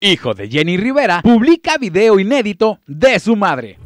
hijo de Jenny Rivera, publica video inédito de su madre.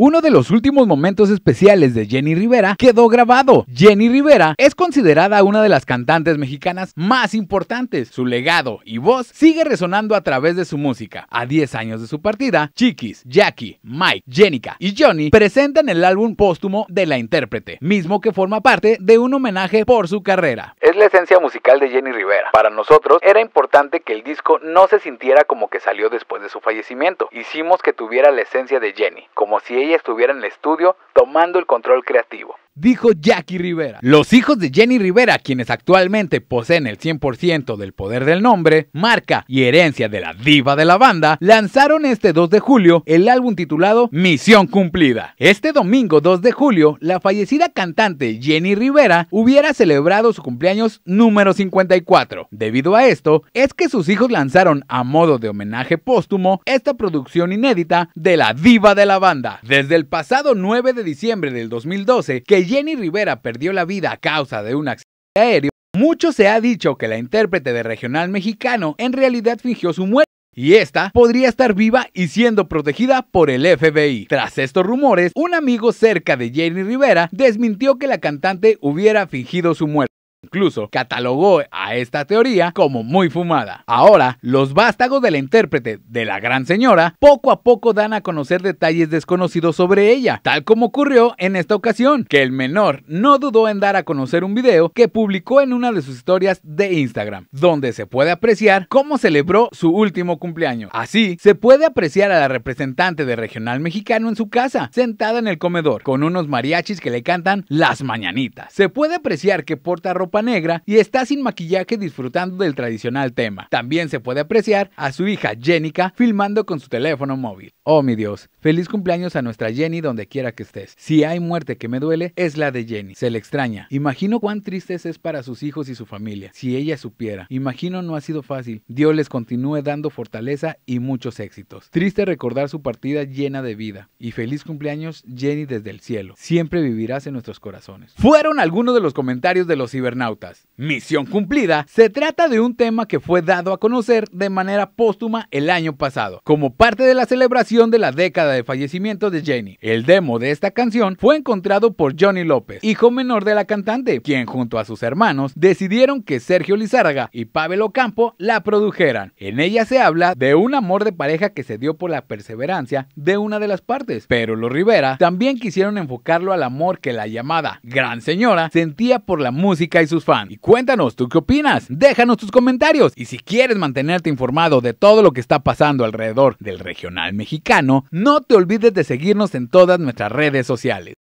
Uno de los últimos momentos especiales de Jenny Rivera quedó grabado. Jenny Rivera es considerada una de las cantantes mexicanas más importantes. Su legado y voz sigue resonando a través de su música. A 10 años de su partida, Chiquis, Jackie, Mike, Jenica y Johnny presentan el álbum póstumo de la intérprete, mismo que forma parte de un homenaje por su carrera. Es la esencia musical de Jenny Rivera. Para nosotros era importante que el disco no se sintiera como que salió después de su fallecimiento. Hicimos que tuviera la esencia de Jenny, como si ella estuviera en el estudio tomando el control creativo dijo Jackie Rivera. Los hijos de Jenny Rivera, quienes actualmente poseen el 100% del poder del nombre, marca y herencia de la diva de la banda, lanzaron este 2 de julio el álbum titulado Misión Cumplida. Este domingo 2 de julio, la fallecida cantante Jenny Rivera hubiera celebrado su cumpleaños número 54. Debido a esto, es que sus hijos lanzaron a modo de homenaje póstumo esta producción inédita de la diva de la banda. Desde el pasado 9 de diciembre del 2012, que Jenny Rivera perdió la vida a causa de un accidente aéreo, mucho se ha dicho que la intérprete de regional mexicano en realidad fingió su muerte y esta podría estar viva y siendo protegida por el FBI. Tras estos rumores, un amigo cerca de Jenny Rivera desmintió que la cantante hubiera fingido su muerte. Incluso catalogó a esta teoría como muy fumada. Ahora, los vástagos del intérprete de la gran señora poco a poco dan a conocer detalles desconocidos sobre ella, tal como ocurrió en esta ocasión, que el menor no dudó en dar a conocer un video que publicó en una de sus historias de Instagram, donde se puede apreciar cómo celebró su último cumpleaños. Así, se puede apreciar a la representante de Regional Mexicano en su casa, sentada en el comedor, con unos mariachis que le cantan las mañanitas. Se puede apreciar que porta ropa negra y está sin maquillaje disfrutando del tradicional tema. También se puede apreciar a su hija Jenny filmando con su teléfono móvil. Oh mi Dios, feliz cumpleaños a nuestra Jenny donde quiera que estés. Si hay muerte que me duele, es la de Jenny. Se le extraña. Imagino cuán triste es para sus hijos y su familia. Si ella supiera, imagino no ha sido fácil. Dios les continúe dando fortaleza y muchos éxitos. Triste recordar su partida llena de vida. Y feliz cumpleaños Jenny desde el cielo. Siempre vivirás en nuestros corazones. Fueron algunos de los comentarios de los cibernéticos Misión cumplida se trata de un tema que fue dado a conocer de manera póstuma el año pasado, como parte de la celebración de la década de fallecimiento de Jenny. El demo de esta canción fue encontrado por Johnny López, hijo menor de la cantante, quien junto a sus hermanos decidieron que Sergio Lizárraga y Pavel Ocampo la produjeran. En ella se habla de un amor de pareja que se dio por la perseverancia de una de las partes, pero los Rivera también quisieron enfocarlo al amor que la llamada gran señora sentía por la música y sus fans. Y cuéntanos, ¿tú qué opinas? Déjanos tus comentarios. Y si quieres mantenerte informado de todo lo que está pasando alrededor del regional mexicano, no te olvides de seguirnos en todas nuestras redes sociales.